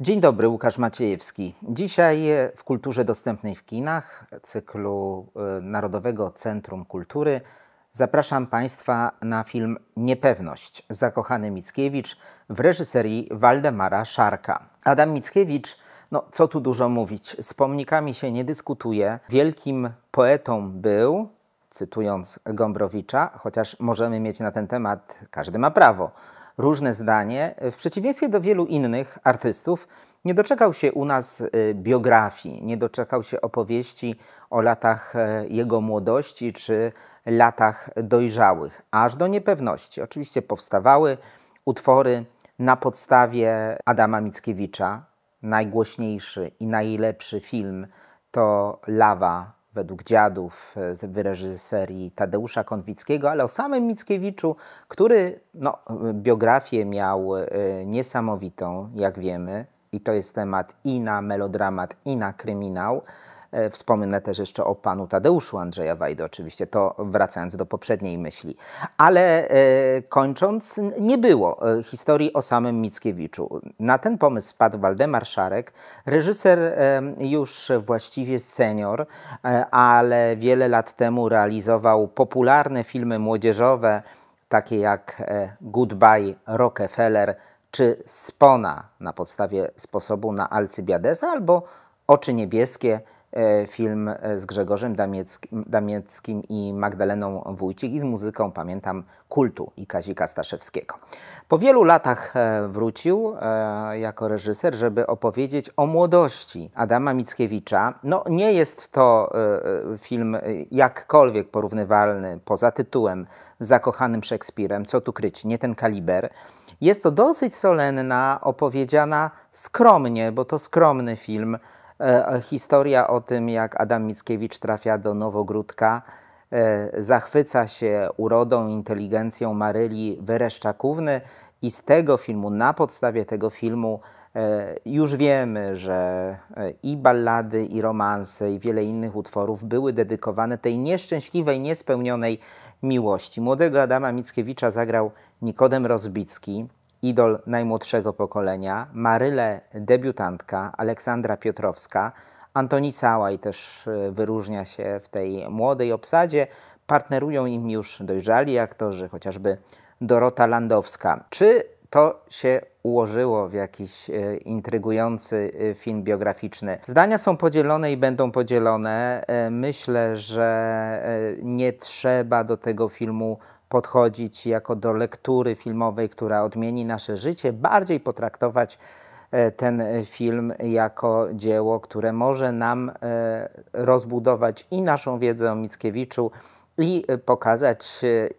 Dzień dobry, Łukasz Maciejewski. Dzisiaj e, w Kulturze Dostępnej w Kinach, cyklu e, Narodowego Centrum Kultury, zapraszam Państwa na film Niepewność Zakochany Mickiewicz w reżyserii Waldemara Szarka. Adam Mickiewicz, no co tu dużo mówić, z pomnikami się nie dyskutuje. Wielkim poetą był, cytując Gombrowicza, chociaż możemy mieć na ten temat, każdy ma prawo – różne zdanie. W przeciwieństwie do wielu innych artystów, nie doczekał się u nas y, biografii, nie doczekał się opowieści o latach e, jego młodości czy latach dojrzałych, aż do niepewności. Oczywiście powstawały utwory na podstawie Adama Mickiewicza. Najgłośniejszy i najlepszy film to Lawa według dziadów e, z serii Tadeusza Konwickiego, ale o samym Mickiewiczu, który no, biografię miał e, niesamowitą, jak wiemy, i to jest temat i na melodramat, i na kryminał. E, wspomnę też jeszcze o panu Tadeuszu Andrzeja Wajdy, oczywiście to wracając do poprzedniej myśli. Ale e, kończąc, nie było e, historii o samym Mickiewiczu. Na ten pomysł wpadł Waldemar Szarek, reżyser już właściwie senior, ale wiele lat temu realizował popularne filmy młodzieżowe, takie jak Goodbye Rockefeller czy Spona na podstawie sposobu na Alcybiadesa albo Oczy Niebieskie E, film e, z Grzegorzem Damieckim, Damieckim i Magdaleną Wójcik i z muzyką, pamiętam, Kultu i Kazika Staszewskiego. Po wielu latach e, wrócił jako reżyser, żeby opowiedzieć o młodości Adama Mickiewicza. No nie jest to film jakkolwiek porównywalny poza tytułem Zakochanym Szekspirem, co tu kryć, nie ten kaliber. Jest to dosyć solenna, opowiedziana skromnie, bo to skromny film, E, e, historia o tym, jak Adam Mickiewicz trafia do Nowogródka, e, zachwyca się urodą, inteligencją Maryli Wereszczakówny i z tego filmu, na podstawie tego filmu już wiemy, że i ballady, i romanse, i wiele innych utworów były dedykowane tej nieszczęśliwej, niespełnionej miłości. Młodego Adama Mickiewicza zagrał Nikodem Rozbicki, idol najmłodszego pokolenia, Maryle debiutantka, Aleksandra Piotrowska, Antoni Sałaj też e, wyróżnia się w tej młodej obsadzie. Partnerują im już dojrzali aktorzy, chociażby Dorota Landowska. Czy to się ułożyło w jakiś e, intrygujący e, film biograficzny. Zdania są podzielone i będą podzielone. Myślę, że nie trzeba do tego filmu podchodzić jako do lektury filmowej, która odmieni nasze życie, bardziej potraktować e, ten e, film jako dzieło, które może nam e, rozbudować i naszą wiedzę o Mickiewiczu, i pokazać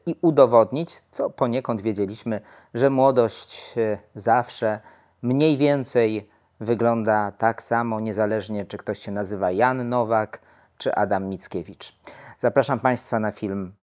i udowodnić, co poniekąd wiedzieliśmy, że młodość zawsze mniej więcej wygląda tak samo, niezależnie czy ktoś się nazywa Jan Nowak czy Adam Mickiewicz. Zapraszam Państwa na film